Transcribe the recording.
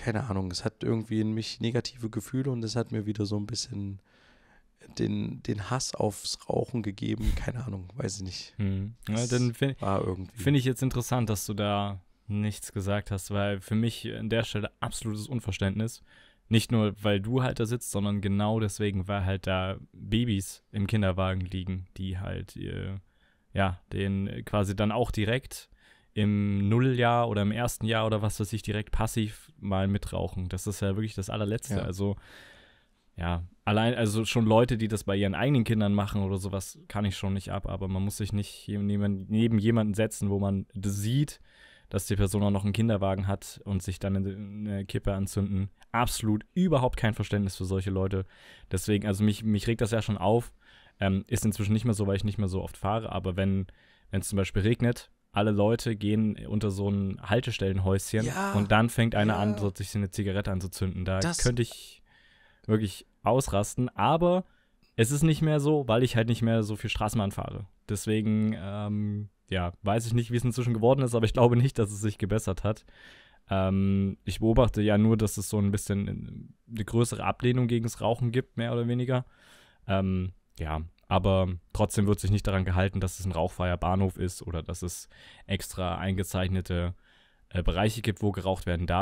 keine Ahnung, es hat irgendwie in mich negative Gefühle und es hat mir wieder so ein bisschen den, den Hass aufs Rauchen gegeben. Keine Ahnung, weiß ich nicht. Hm. Ja, dann finde find ich jetzt interessant, dass du da nichts gesagt hast, weil für mich an der Stelle absolutes Unverständnis. Nicht nur, weil du halt da sitzt, sondern genau deswegen, weil halt da Babys im Kinderwagen liegen, die halt, äh, ja, den quasi dann auch direkt im Nulljahr oder im ersten Jahr oder was weiß ich direkt passiv mal mitrauchen. Das ist ja wirklich das allerletzte. Ja. Also ja, allein, also schon Leute, die das bei ihren eigenen Kindern machen oder sowas, kann ich schon nicht ab, aber man muss sich nicht neben, neben jemanden setzen, wo man sieht, dass die Person auch noch einen Kinderwagen hat und sich dann eine Kippe anzünden. Absolut überhaupt kein Verständnis für solche Leute. Deswegen, also mich, mich regt das ja schon auf. Ähm, ist inzwischen nicht mehr so, weil ich nicht mehr so oft fahre, aber wenn es zum Beispiel regnet alle Leute gehen unter so ein Haltestellenhäuschen ja, und dann fängt einer ja. an, so, sich eine Zigarette anzuzünden. Da das könnte ich wirklich ausrasten, aber es ist nicht mehr so, weil ich halt nicht mehr so viel Straßenbahn fahre. Deswegen, ähm, ja, weiß ich nicht, wie es inzwischen geworden ist, aber ich glaube nicht, dass es sich gebessert hat. Ähm, ich beobachte ja nur, dass es so ein bisschen äh, eine größere Ablehnung gegen das Rauchen gibt, mehr oder weniger. Ähm, ja, aber trotzdem wird sich nicht daran gehalten, dass es ein rauchfreier Bahnhof ist oder dass es extra eingezeichnete äh, Bereiche gibt, wo geraucht werden darf.